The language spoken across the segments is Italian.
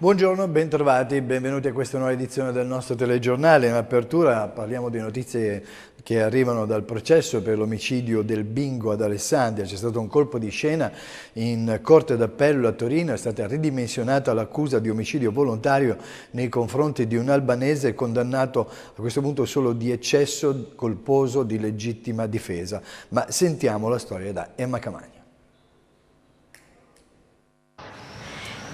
Buongiorno, bentrovati, benvenuti a questa nuova edizione del nostro telegiornale. In apertura parliamo di notizie che arrivano dal processo per l'omicidio del bingo ad Alessandria. C'è stato un colpo di scena in Corte d'Appello a Torino, è stata ridimensionata l'accusa di omicidio volontario nei confronti di un albanese condannato a questo punto solo di eccesso colposo di legittima difesa. Ma sentiamo la storia da Emma Camagna.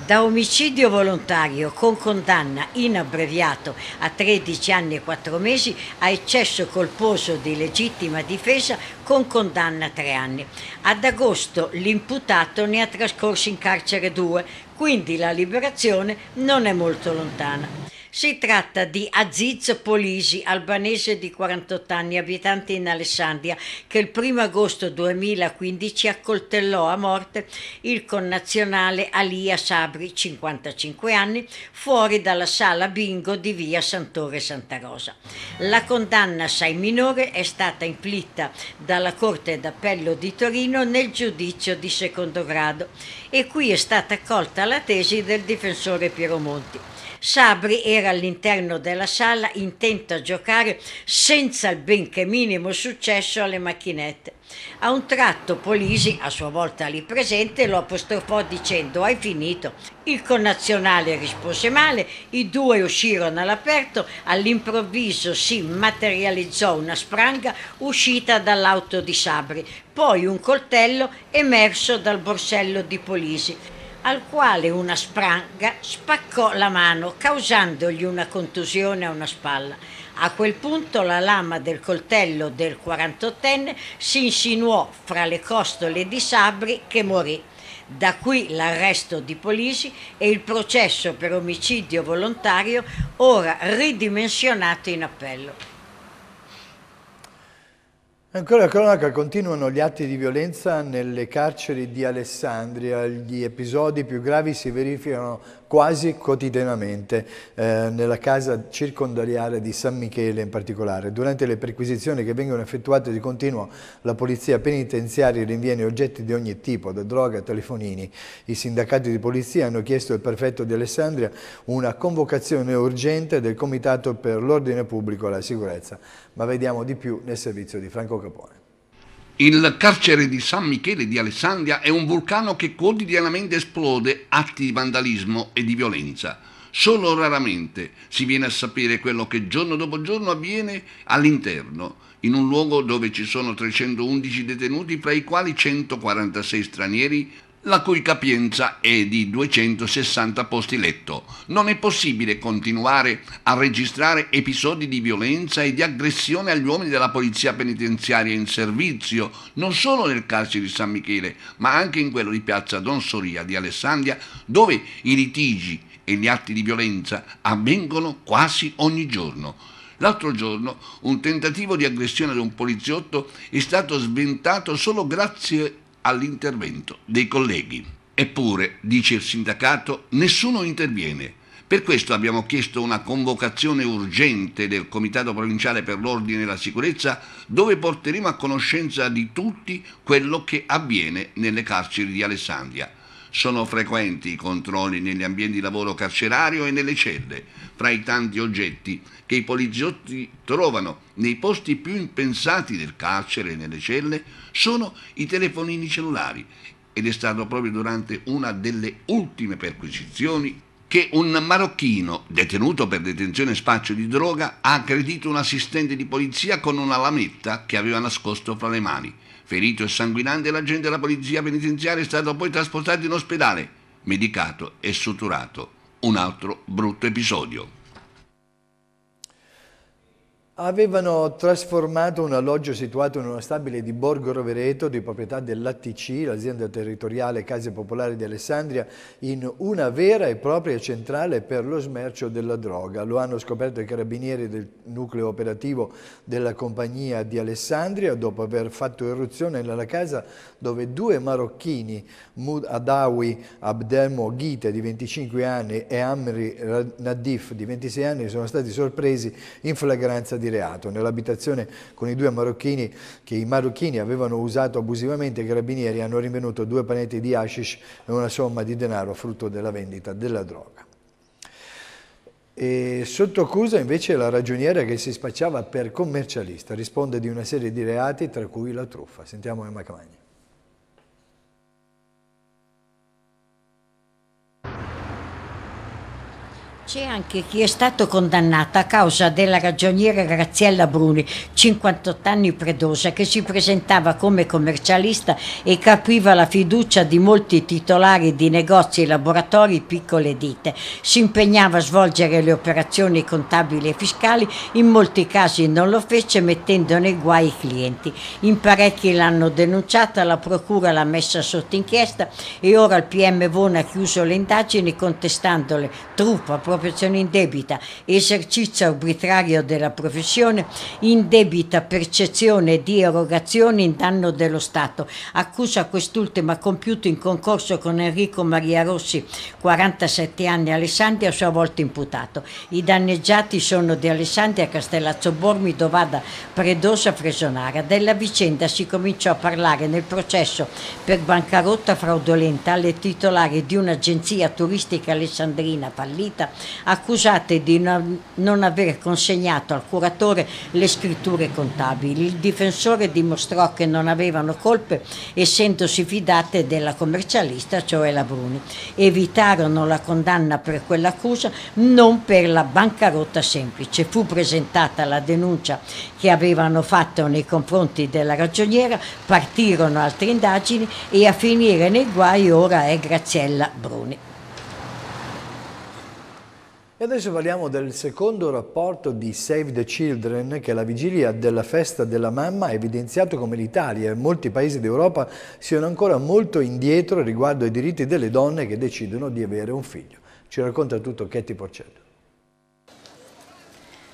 da omicidio volontario con condanna in abbreviato a 13 anni e 4 mesi a eccesso colposo di legittima difesa con condanna a 3 anni. Ad agosto l'imputato ne ha trascorso in carcere 2, quindi la liberazione non è molto lontana. Si tratta di Aziz Polisi, albanese di 48 anni, abitante in Alessandria, che il 1 agosto 2015 accoltellò a morte il connazionale Alia Sabri, 55 anni, fuori dalla sala bingo di via Santore Santa Rosa. La condanna assai minore è stata inflitta dalla Corte d'Appello di Torino nel giudizio di secondo grado e qui è stata accolta la tesi del difensore Piero Monti. Sabri era sera all'interno della sala intento a giocare senza il benché minimo successo alle macchinette. A un tratto Polisi, a sua volta lì presente, lo apostrofò dicendo hai finito. Il connazionale rispose male, i due uscirono all'aperto, all'improvviso si materializzò una spranga uscita dall'auto di Sabri, poi un coltello emerso dal borsello di Polisi al quale una spranga spaccò la mano causandogli una contusione a una spalla. A quel punto la lama del coltello del 48enne si insinuò fra le costole di Sabri che morì. Da qui l'arresto di Polisi e il processo per omicidio volontario ora ridimensionato in appello. Ancora cronaca, continuano gli atti di violenza nelle carceri di Alessandria. Gli episodi più gravi si verificano quasi quotidianamente eh, nella casa circondariale di San Michele in particolare. Durante le perquisizioni che vengono effettuate di continuo, la polizia penitenziaria rinviene oggetti di ogni tipo, da droga a telefonini. I sindacati di polizia hanno chiesto al prefetto di Alessandria una convocazione urgente del Comitato per l'ordine pubblico e la sicurezza, ma vediamo di più nel servizio di Franco Capone. Il carcere di San Michele di Alessandria è un vulcano che quotidianamente esplode atti di vandalismo e di violenza. Solo raramente si viene a sapere quello che giorno dopo giorno avviene all'interno, in un luogo dove ci sono 311 detenuti, fra i quali 146 stranieri, la cui capienza è di 260 posti letto. Non è possibile continuare a registrare episodi di violenza e di aggressione agli uomini della polizia penitenziaria in servizio, non solo nel carcere di San Michele, ma anche in quello di Piazza Don Soria di Alessandria, dove i litigi e gli atti di violenza avvengono quasi ogni giorno. L'altro giorno un tentativo di aggressione ad un poliziotto è stato sventato solo grazie all'intervento dei colleghi. Eppure, dice il sindacato, nessuno interviene. Per questo abbiamo chiesto una convocazione urgente del Comitato Provinciale per l'Ordine e la Sicurezza dove porteremo a conoscenza di tutti quello che avviene nelle carceri di Alessandria. Sono frequenti i controlli negli ambienti di lavoro carcerario e nelle celle, fra i tanti oggetti che i poliziotti trovano nei posti più impensati del carcere e nelle celle sono i telefonini cellulari ed è stato proprio durante una delle ultime perquisizioni che un marocchino detenuto per detenzione spaccio di droga ha aggredito un assistente di polizia con una lametta che aveva nascosto fra le mani Ferito e sanguinante, l'agente della polizia penitenziaria è stato poi trasportato in ospedale, medicato e suturato. Un altro brutto episodio. Avevano trasformato un alloggio situato in uno stabile di Borgo Rovereto di proprietà dell'ATC, l'azienda territoriale Case Popolari di Alessandria, in una vera e propria centrale per lo smercio della droga. Lo hanno scoperto i carabinieri del nucleo operativo della compagnia di Alessandria dopo aver fatto irruzione nella casa dove due marocchini, Mud Adawi Abdelmo Ghite di 25 anni e Amri Nadif di 26 anni, sono stati sorpresi in flagranza di di reato. Nell'abitazione con i due marocchini che i marocchini avevano usato abusivamente i carabinieri hanno rinvenuto due panetti di hashish e una somma di denaro frutto della vendita della droga. E sotto accusa invece la ragioniera che si spacciava per commercialista risponde di una serie di reati tra cui la truffa. Sentiamo Emma Camagni. C'è anche chi è stato condannato a causa della ragioniera Graziella Bruni, 58 anni predosa, che si presentava come commercialista e capiva la fiducia di molti titolari di negozi, laboratori, piccole ditte. Si impegnava a svolgere le operazioni contabili e fiscali, in molti casi non lo fece mettendo nei guai i clienti. In parecchi l'hanno denunciata, la procura l'ha messa sotto inchiesta e ora il PM Vona ha chiuso le indagini contestandole truffa, professione indebita, esercizio arbitrario della professione, indebita percezione di erogazioni in danno dello Stato. Accusa quest'ultima compiuto in concorso con Enrico Maria Rossi, 47 anni, Alessandria, a sua volta imputato. I danneggiati sono di Alessandria, Castellazzo Bormi, Dovada, Predosa, Fresonara. Della vicenda si cominciò a parlare nel processo per bancarotta fraudolenta alle titolari di un'agenzia turistica alessandrina fallita accusate di non aver consegnato al curatore le scritture contabili. Il difensore dimostrò che non avevano colpe essendosi fidate della commercialista, cioè la Bruni. Evitarono la condanna per quell'accusa, non per la bancarotta semplice. Fu presentata la denuncia che avevano fatto nei confronti della ragioniera, partirono altre indagini e a finire nei guai ora è Graziella Bruni. E adesso parliamo del secondo rapporto di Save the Children che alla vigilia della festa della mamma ha evidenziato come l'Italia e molti paesi d'Europa siano ancora molto indietro riguardo ai diritti delle donne che decidono di avere un figlio. Ci racconta tutto Chetti Porcello.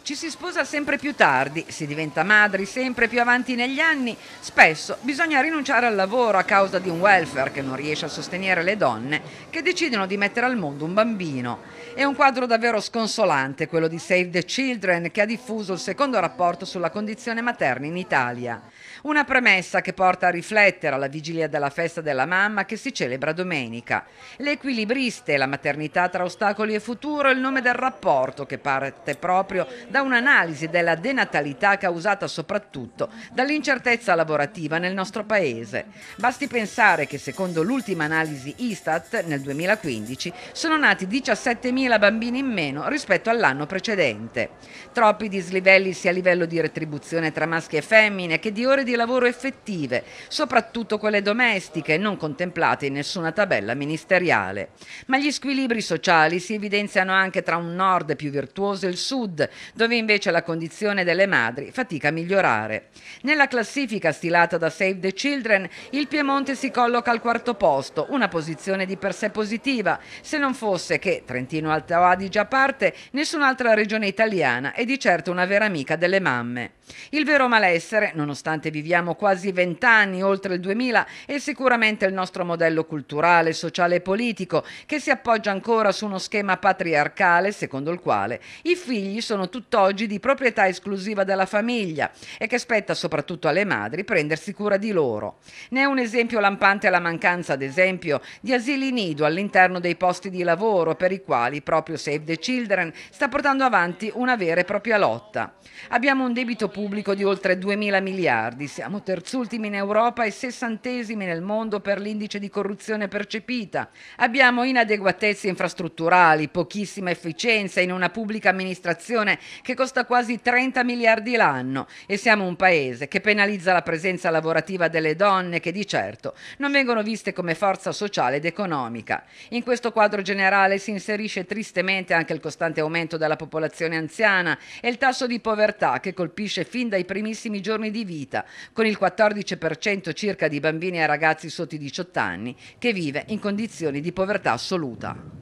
Ci si sposa sempre più tardi, si diventa madri sempre più avanti negli anni, spesso bisogna rinunciare al lavoro a causa di un welfare che non riesce a sostenere le donne che decidono di mettere al mondo un bambino è un quadro davvero sconsolante quello di Save the Children che ha diffuso il secondo rapporto sulla condizione materna in Italia. Una premessa che porta a riflettere alla vigilia della festa della mamma che si celebra domenica. Le equilibriste, la maternità tra ostacoli e futuro è il nome del rapporto che parte proprio da un'analisi della denatalità causata soprattutto dall'incertezza lavorativa nel nostro paese. Basti pensare che secondo l'ultima analisi Istat nel 2015 sono nati 17.000 bambini in meno rispetto all'anno precedente. Troppi dislivelli sia a livello di retribuzione tra maschi e femmine che di ore di di lavoro effettive, soprattutto quelle domestiche, non contemplate in nessuna tabella ministeriale. Ma gli squilibri sociali si evidenziano anche tra un nord più virtuoso e il sud, dove invece la condizione delle madri fatica a migliorare. Nella classifica stilata da Save the Children, il Piemonte si colloca al quarto posto, una posizione di per sé positiva, se non fosse che, Trentino Alto Adige a parte, nessun'altra regione italiana è di certo una vera amica delle mamme. Il vero malessere, nonostante viviamo quasi vent'anni oltre il 2000, è sicuramente il nostro modello culturale, sociale e politico, che si appoggia ancora su uno schema patriarcale secondo il quale i figli sono tutt'oggi di proprietà esclusiva della famiglia e che spetta soprattutto alle madri prendersi cura di loro. Ne è un esempio lampante la mancanza, ad esempio, di asili nido all'interno dei posti di lavoro per i quali proprio Save the Children sta portando avanti una vera e propria lotta. Abbiamo un debito pubblico pubblico di oltre 2 mila miliardi. Siamo terzultimi in Europa e sessantesimi nel mondo per l'indice di corruzione percepita. Abbiamo inadeguatezze infrastrutturali, pochissima efficienza in una pubblica amministrazione che costa quasi 30 miliardi l'anno e siamo un paese che penalizza la presenza lavorativa delle donne che di certo non vengono viste come forza sociale ed economica. In questo quadro generale si inserisce tristemente anche il costante aumento della popolazione anziana e il tasso di povertà che colpisce fin dai primissimi giorni di vita, con il 14% circa di bambini e ragazzi sotto i 18 anni che vive in condizioni di povertà assoluta.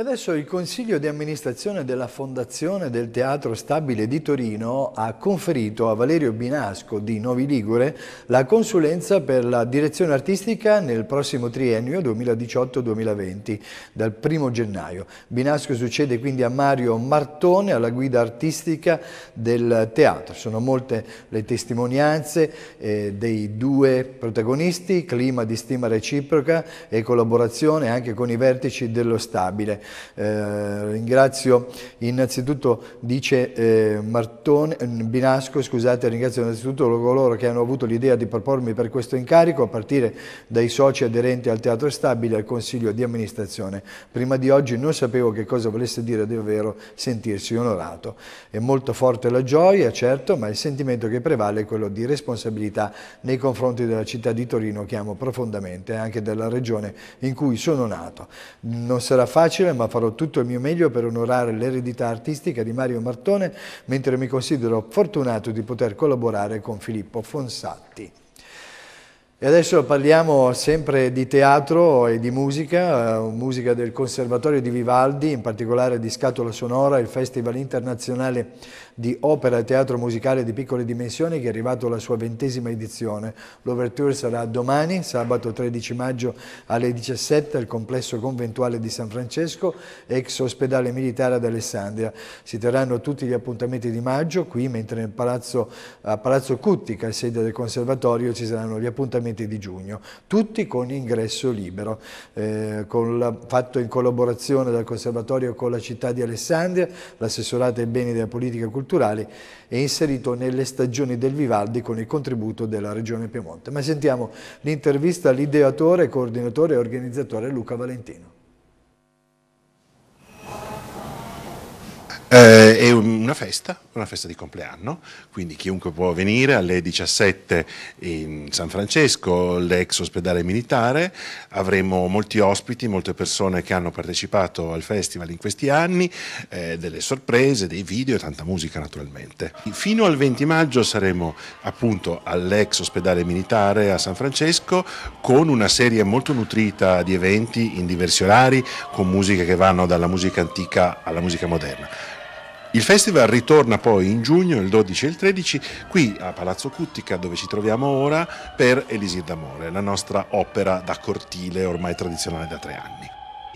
E adesso il Consiglio di amministrazione della Fondazione del Teatro Stabile di Torino ha conferito a Valerio Binasco di Novi Ligure la consulenza per la direzione artistica nel prossimo triennio 2018-2020, dal 1 gennaio. Binasco succede quindi a Mario Martone alla guida artistica del teatro. Sono molte le testimonianze eh, dei due protagonisti, clima di stima reciproca e collaborazione anche con i vertici dello Stabile. Eh, ringrazio innanzitutto, dice eh, Martone, eh, Binasco, scusate, ringrazio innanzitutto coloro che hanno avuto l'idea di propormi per questo incarico, a partire dai soci aderenti al Teatro Stabile e al Consiglio di amministrazione. Prima di oggi non sapevo che cosa volesse dire davvero sentirsi onorato. È molto forte la gioia, certo, ma il sentimento che prevale è quello di responsabilità nei confronti della città di Torino che amo profondamente e anche della regione in cui sono nato. Non sarà facile, ma ma farò tutto il mio meglio per onorare l'eredità artistica di Mario Martone, mentre mi considero fortunato di poter collaborare con Filippo Fonsatti. E adesso parliamo sempre di teatro e di musica, eh, musica del Conservatorio di Vivaldi, in particolare di Scatola Sonora, il Festival Internazionale di Opera e Teatro Musicale di Piccole Dimensioni che è arrivato alla sua ventesima edizione. L'Overture sarà domani, sabato 13 maggio alle 17 al complesso conventuale di San Francesco, ex ospedale militare ad Alessandria. Si terranno tutti gli appuntamenti di maggio qui, mentre nel palazzo, a Palazzo Cutti, che è sede del Conservatorio, ci saranno gli appuntamenti appuntamenti di giugno, tutti con ingresso libero, eh, la, fatto in collaborazione dal Conservatorio con la città di Alessandria, l'assessorato ai beni della politica culturale e inserito nelle stagioni del Vivaldi con il contributo della Regione Piemonte. Ma sentiamo l'intervista all'ideatore, coordinatore e organizzatore Luca Valentino. Eh, è una festa, una festa di compleanno, quindi chiunque può venire alle 17 in San Francesco, l'ex ospedale militare, avremo molti ospiti, molte persone che hanno partecipato al festival in questi anni, eh, delle sorprese, dei video e tanta musica naturalmente. Fino al 20 maggio saremo appunto all'ex ospedale militare a San Francesco con una serie molto nutrita di eventi in diversi orari, con musiche che vanno dalla musica antica alla musica moderna. Il festival ritorna poi in giugno, il 12 e il 13, qui a Palazzo Cuttica, dove ci troviamo ora, per Elisir d'Amore, la nostra opera da cortile ormai tradizionale da tre anni.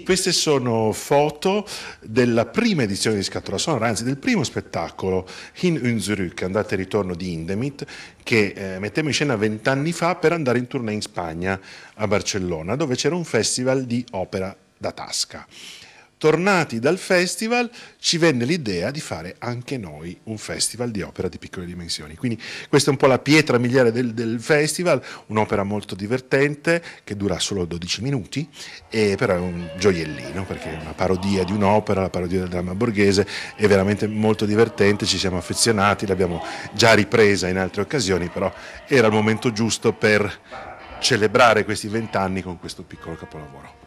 Queste sono foto della prima edizione di Scatola Sonora, anzi del primo spettacolo in Unzurück, Andate e ritorno di Indemit, che eh, mettemmo in scena vent'anni fa per andare in tournée in Spagna, a Barcellona, dove c'era un festival di opera da tasca tornati dal festival ci venne l'idea di fare anche noi un festival di opera di piccole dimensioni. Quindi questa è un po' la pietra miliare del, del festival, un'opera molto divertente che dura solo 12 minuti, e però è un gioiellino perché è una parodia di un'opera, la parodia del dramma borghese, è veramente molto divertente, ci siamo affezionati, l'abbiamo già ripresa in altre occasioni, però era il momento giusto per celebrare questi vent'anni con questo piccolo capolavoro.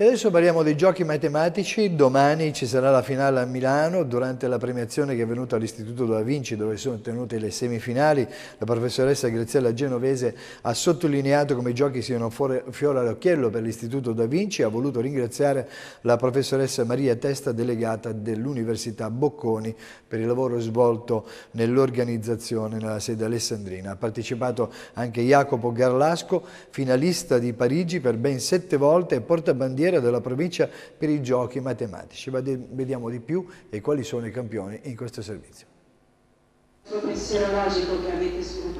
E adesso parliamo dei giochi matematici, domani ci sarà la finale a Milano durante la premiazione che è venuta all'Istituto Da Vinci dove sono tenute le semifinali, la professoressa Graziella Genovese ha sottolineato come i giochi siano fiore all'occhiello per l'Istituto Da Vinci e ha voluto ringraziare la professoressa Maria Testa delegata dell'Università Bocconi per il lavoro svolto nell'organizzazione nella sede alessandrina. Ha partecipato anche Jacopo Garlasco, finalista di Parigi per ben sette volte e portabandiera bandiera della provincia per i giochi matematici. Vediamo di più e quali sono i campioni in questo servizio.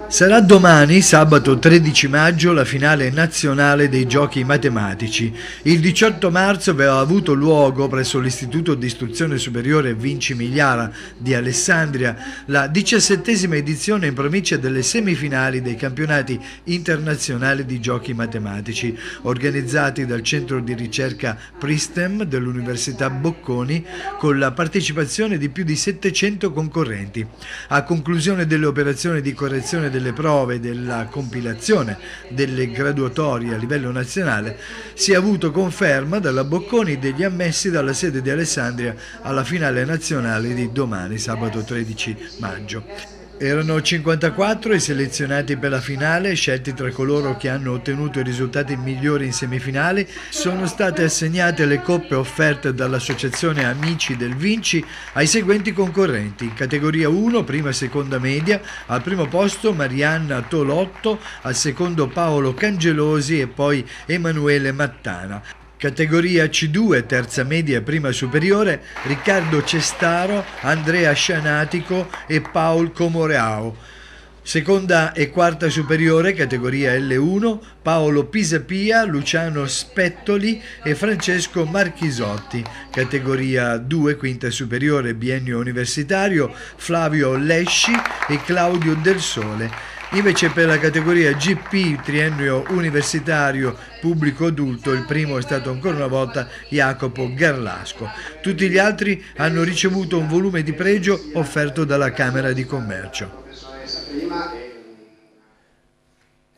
Sarà domani, sabato 13 maggio, la finale nazionale dei giochi matematici. Il 18 marzo aveva avuto luogo presso l'Istituto di Istruzione Superiore Vinci Migliara di Alessandria la diciassettesima edizione in provincia delle semifinali dei campionati internazionali di giochi matematici, organizzati dal centro di ricerca Pristem dell'Università Bocconi con la partecipazione di più di 700 concorrenti. A conclusione delle operazioni di correzione delle prove e della compilazione delle graduatorie a livello nazionale, si è avuto conferma dalla Bocconi degli ammessi dalla sede di Alessandria alla finale nazionale di domani, sabato 13 maggio. Erano 54 i selezionati per la finale, scelti tra coloro che hanno ottenuto i risultati migliori in semifinale, sono state assegnate le coppe offerte dall'associazione Amici del Vinci ai seguenti concorrenti. In categoria 1, prima e seconda media, al primo posto Marianna Tolotto, al secondo Paolo Cangelosi e poi Emanuele Mattana. Categoria C2, terza media prima superiore, Riccardo Cestaro, Andrea Scianatico e Paul Comoreao. Seconda e quarta superiore, categoria L1, Paolo Pisapia, Luciano Spettoli e Francesco Marchisotti. Categoria 2, quinta superiore, biennio universitario, Flavio Lesci e Claudio Del Sole Invece per la categoria GP triennio universitario pubblico adulto il primo è stato ancora una volta Jacopo Garlasco. Tutti gli altri hanno ricevuto un volume di pregio offerto dalla Camera di Commercio.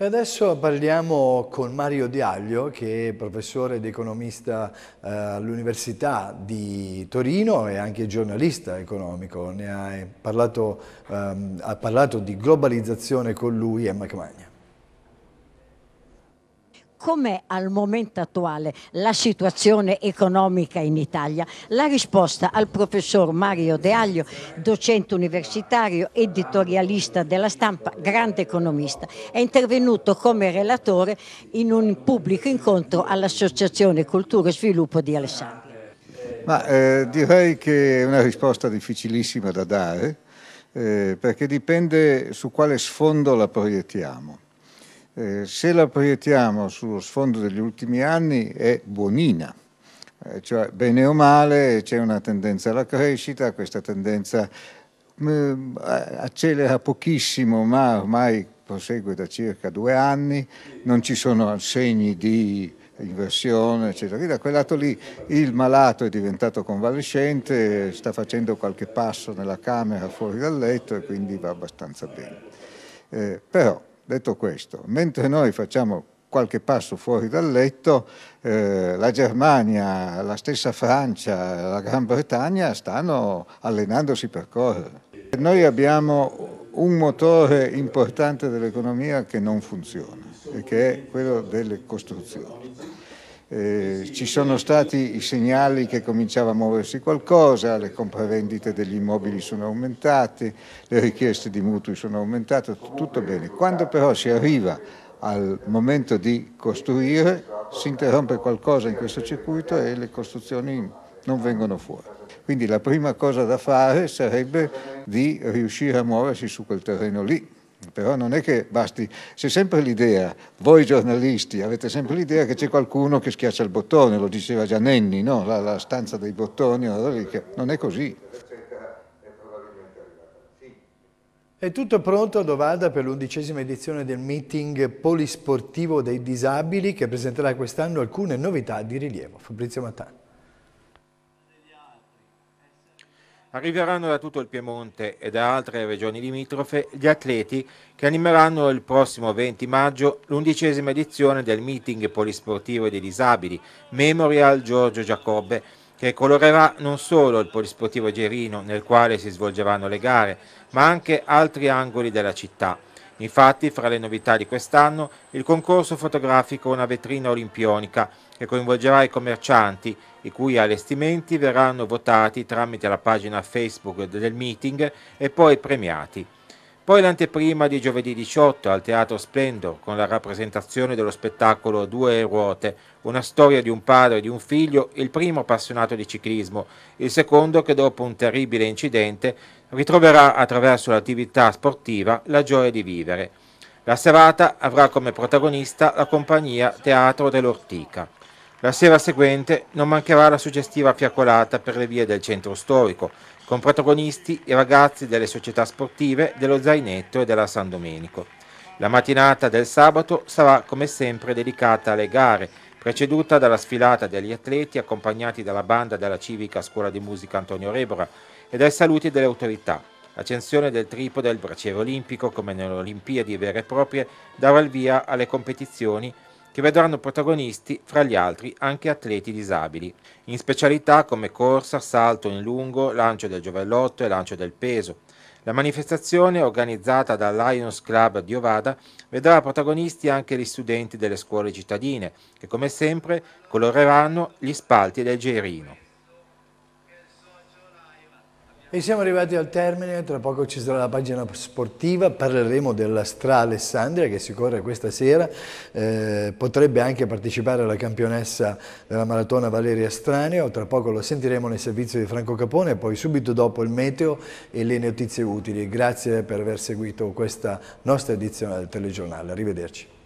E adesso parliamo con Mario Diaglio che è professore ed economista eh, all'Università di Torino e anche giornalista economico. Ha eh, parlato, ehm, ha parlato di globalizzazione con lui e Macmagna com'è al momento attuale la situazione economica in Italia? La risposta al professor Mario De Aglio, docente universitario, editorialista della stampa, grande economista. È intervenuto come relatore in un pubblico incontro all'Associazione Cultura e Sviluppo di Alessandria. Ma, eh, direi che è una risposta difficilissima da dare eh, perché dipende su quale sfondo la proiettiamo. Eh, se la proiettiamo sullo sfondo degli ultimi anni è buonina, eh, cioè bene o male c'è una tendenza alla crescita, questa tendenza eh, accelera pochissimo ma ormai prosegue da circa due anni, non ci sono segni di inversione, eccetera. da quel lato lì il malato è diventato convalescente, sta facendo qualche passo nella camera fuori dal letto e quindi va abbastanza bene. Eh, però Detto questo, mentre noi facciamo qualche passo fuori dal letto, eh, la Germania, la stessa Francia, la Gran Bretagna stanno allenandosi per correre. Noi abbiamo un motore importante dell'economia che non funziona e che è quello delle costruzioni. Eh, ci sono stati i segnali che cominciava a muoversi qualcosa, le compravendite degli immobili sono aumentate, le richieste di mutui sono aumentate, tutto bene. Quando però si arriva al momento di costruire si interrompe qualcosa in questo circuito e le costruzioni non vengono fuori. Quindi la prima cosa da fare sarebbe di riuscire a muoversi su quel terreno lì, però non è che basti, c'è sempre l'idea, voi giornalisti avete sempre l'idea che c'è qualcuno che schiaccia il bottone, lo diceva Giannenni, no? la, la stanza dei bottoni, non è così. È tutto pronto a Dovada per l'undicesima edizione del meeting polisportivo dei disabili che presenterà quest'anno alcune novità di rilievo. Fabrizio Mattani. arriveranno da tutto il Piemonte e da altre regioni limitrofe gli atleti che animeranno il prossimo 20 maggio l'undicesima edizione del meeting polisportivo dei disabili Memorial Giorgio Giacobbe che colorerà non solo il polisportivo Gerino nel quale si svolgeranno le gare ma anche altri angoli della città. Infatti, fra le novità di quest'anno, il concorso fotografico Una vetrina olimpionica, che coinvolgerà i commercianti, i cui allestimenti verranno votati tramite la pagina Facebook del meeting e poi premiati. Poi l'anteprima di giovedì 18 al Teatro Splendor con la rappresentazione dello spettacolo Due ruote, una storia di un padre e di un figlio, il primo appassionato di ciclismo, il secondo che dopo un terribile incidente ritroverà attraverso l'attività sportiva la gioia di vivere. La serata avrà come protagonista la compagnia Teatro dell'Ortica. La sera seguente non mancherà la suggestiva fiaccolata per le vie del centro storico, con protagonisti i ragazzi delle società sportive dello Zainetto e della San Domenico. La mattinata del sabato sarà come sempre dedicata alle gare, preceduta dalla sfilata degli atleti accompagnati dalla banda della civica Scuola di Musica Antonio Rebora e dai saluti delle autorità. L'accensione del tripode del braciere olimpico, come nelle Olimpiadi vere e proprie, darà il via alle competizioni che vedranno protagonisti, fra gli altri, anche atleti disabili, in specialità come corsa, salto in lungo, lancio del giovellotto e lancio del peso. La manifestazione, organizzata dal Lions Club di Ovada, vedrà protagonisti anche gli studenti delle scuole cittadine, che come sempre coloreranno gli spalti del Gerino. E siamo arrivati al termine, tra poco ci sarà la pagina sportiva, parleremo della Stra Alessandria che si corre questa sera, eh, potrebbe anche partecipare la campionessa della maratona Valeria Straneo, tra poco lo sentiremo nel servizio di Franco Capone, poi subito dopo il meteo e le notizie utili. Grazie per aver seguito questa nostra edizione del telegiornale, arrivederci.